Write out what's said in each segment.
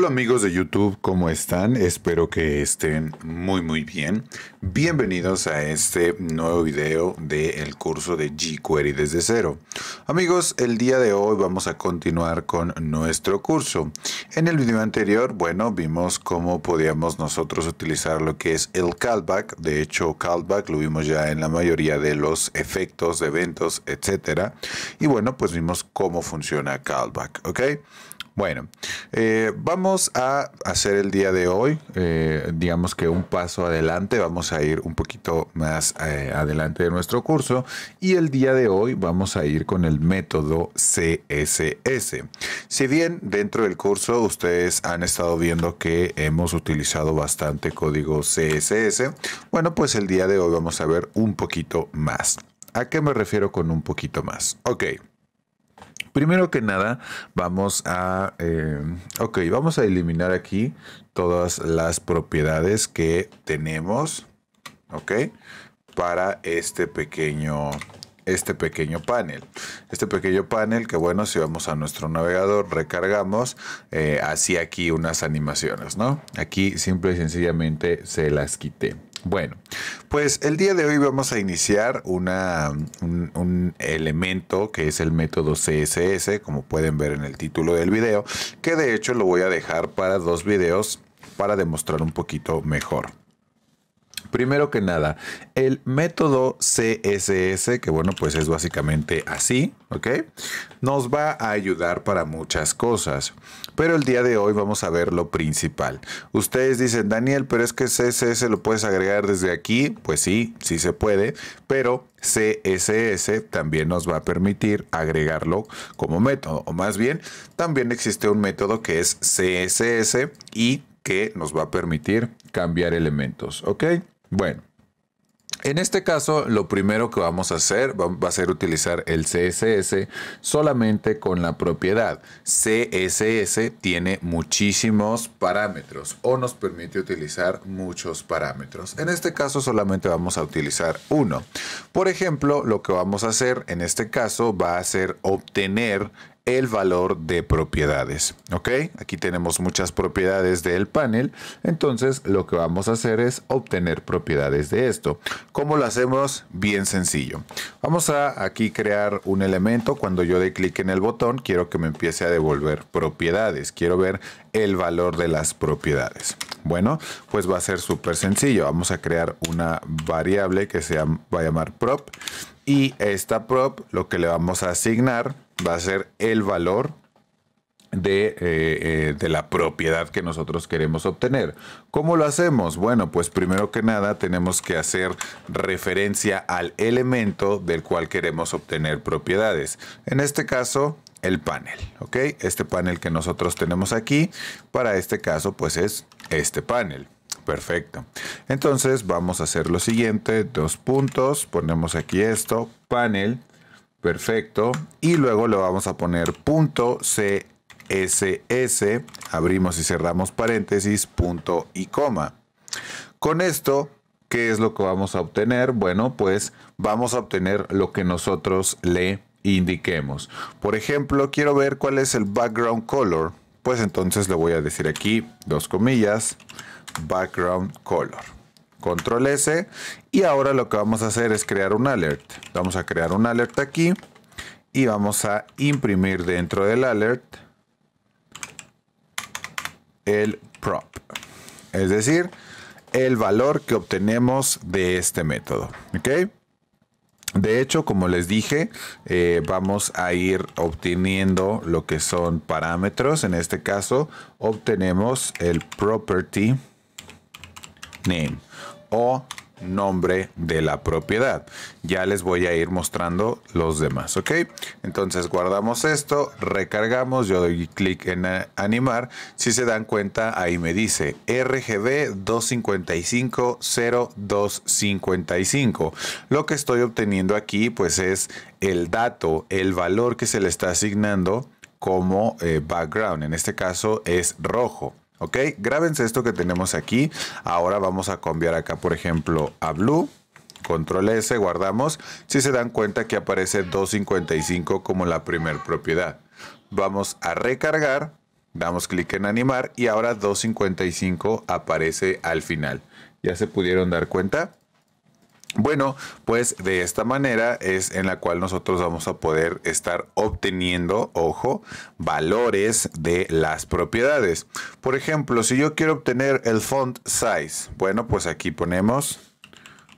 Hola amigos de YouTube, ¿cómo están? Espero que estén muy muy bien. Bienvenidos a este nuevo video del curso de jQuery desde cero. Amigos, el día de hoy vamos a continuar con nuestro curso. En el video anterior, bueno, vimos cómo podíamos nosotros utilizar lo que es el callback. De hecho, callback lo vimos ya en la mayoría de los efectos, eventos, etcétera. Y bueno, pues vimos cómo funciona callback, ¿ok? Bueno, eh, vamos a hacer el día de hoy, eh, digamos que un paso adelante, vamos a ir un poquito más eh, adelante de nuestro curso y el día de hoy vamos a ir con el método CSS. Si bien dentro del curso ustedes han estado viendo que hemos utilizado bastante código CSS, bueno, pues el día de hoy vamos a ver un poquito más. ¿A qué me refiero con un poquito más? Ok. Primero que nada, vamos a, eh, vamos a eliminar aquí todas las propiedades que tenemos, ok, para este pequeño, este pequeño panel. Este pequeño panel que bueno, si vamos a nuestro navegador, recargamos, eh, así aquí unas animaciones, ¿no? Aquí simple y sencillamente se las quité. Bueno, pues el día de hoy vamos a iniciar un, un, elemento que es el método CSS, como pueden ver en el título del video, que de hecho lo voy a dejar para dos videos para demostrar un poquito mejor. Primero que nada, el método CSS, que bueno, pues es básicamente así, ¿ok? Nos va a ayudar para muchas cosas, pero el día de hoy vamos a ver lo principal. Ustedes dicen, Daniel, pero es que CSS lo puedes agregar desde aquí. Pues sí, sí se puede, pero CSS también nos va a permitir agregarlo como método, o más bien, también existe un método que es CSS y que nos va a permitir cambiar elementos, ¿ok? Bueno, en este caso, lo primero que vamos a hacer va a ser utilizar el CSS solamente con la propiedad. CSS tiene muchísimos parámetros o nos permite utilizar muchos parámetros. En este caso solamente vamos a utilizar uno. Por ejemplo, lo que vamos a hacer en este caso va a ser obtener el valor de propiedades. ¿Ok? Aquí tenemos muchas propiedades del panel. Entonces lo que vamos a hacer es obtener propiedades de esto. ¿Cómo lo hacemos? Bien sencillo. Vamos a aquí crear un elemento. Cuando yo de clic en el botón, quiero que me empiece a devolver propiedades. Quiero ver el valor de las propiedades. Bueno, pues va a ser súper sencillo. Vamos a crear una variable que se va a llamar prop. Y esta prop lo que le vamos a asignar va a ser el valor eh, eh, de, la propiedad que nosotros queremos obtener. ¿Cómo lo hacemos? Bueno, pues primero que nada tenemos que hacer referencia al elemento del cual queremos obtener propiedades. En este caso, el panel, ¿ok? Este panel que nosotros tenemos aquí, para este caso, pues es este panel. Perfecto. Entonces vamos a hacer lo siguiente, dos puntos, ponemos aquí esto, panel, Perfecto. Y luego le vamos a poner punto CSS, abrimos y cerramos paréntesis, punto y coma. Con esto, ¿qué es lo que vamos a obtener? Bueno, pues vamos a obtener lo que nosotros le indiquemos. Por ejemplo, quiero ver cuál es el background color. Pues entonces le voy a decir aquí, dos comillas, background color control S. Y ahora lo que vamos a hacer es crear un alert. Vamos a crear un alert aquí y vamos a imprimir dentro del alert el prop. Es decir, el valor que obtenemos de este método. ¿Ok? De hecho, como les dije, eh, vamos a ir obteniendo lo que son parámetros. En este caso, obtenemos el property name o nombre de la propiedad. Ya les voy a ir mostrando los demás, ¿ok? Entonces guardamos esto, recargamos, yo doy clic en animar. Si se dan cuenta, ahí me dice RGB 255. Lo que estoy obteniendo aquí, pues es el dato, el valor que se le está asignando como eh, background. En este caso es rojo. ¿Ok? Grábense esto que tenemos aquí. Ahora vamos a cambiar acá, por ejemplo, a blue. Control S, guardamos. Si se dan cuenta que aparece 255 como la primer propiedad. Vamos a recargar. Damos clic en animar y ahora 255 aparece al final. ¿Ya se pudieron dar cuenta? Bueno, pues de esta manera es en la cual nosotros vamos a poder estar obteniendo, ojo, valores de las propiedades. Por ejemplo, si yo quiero obtener el font size, bueno, pues aquí ponemos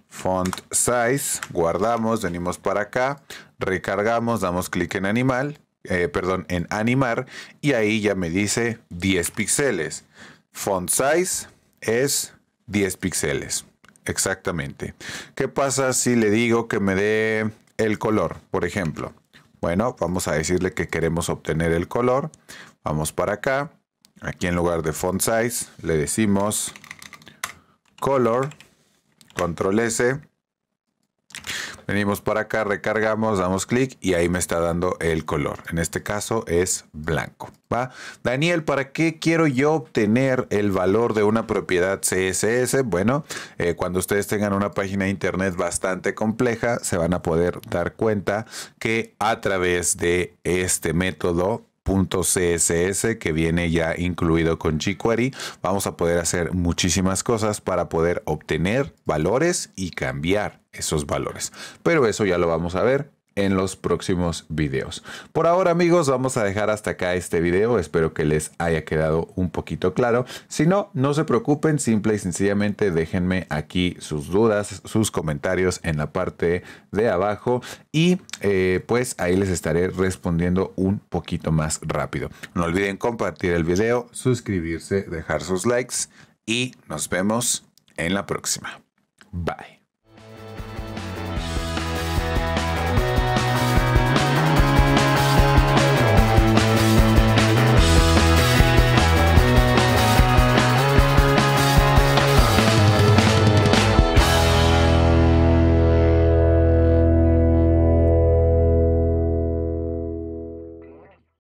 font size, guardamos, venimos para acá, recargamos, damos clic en animal, eh, perdón, en animar y ahí ya me dice 10 píxeles. Font size es 10 píxeles. Exactamente. ¿Qué pasa si le digo que me dé el color, por ejemplo? Bueno, vamos a decirle que queremos obtener el color. Vamos para acá. Aquí en lugar de font size le decimos color, control S. Venimos para acá, recargamos, damos clic y ahí me está dando el color. En este caso es blanco. ¿va? Daniel, ¿para qué quiero yo obtener el valor de una propiedad CSS? Bueno, eh, cuando ustedes tengan una página de internet bastante compleja, se van a poder dar cuenta que a través de este método .css que viene ya incluido con jQuery, vamos a poder hacer muchísimas cosas para poder obtener valores y cambiar esos valores. Pero eso ya lo vamos a ver en los próximos videos. Por ahora amigos vamos a dejar hasta acá este video, espero que les haya quedado un poquito claro, si no, no se preocupen, simple y sencillamente déjenme aquí sus dudas, sus comentarios en la parte de abajo y eh, pues ahí les estaré respondiendo un poquito más rápido. No olviden compartir el video, suscribirse, dejar sus likes y nos vemos en la próxima. Bye.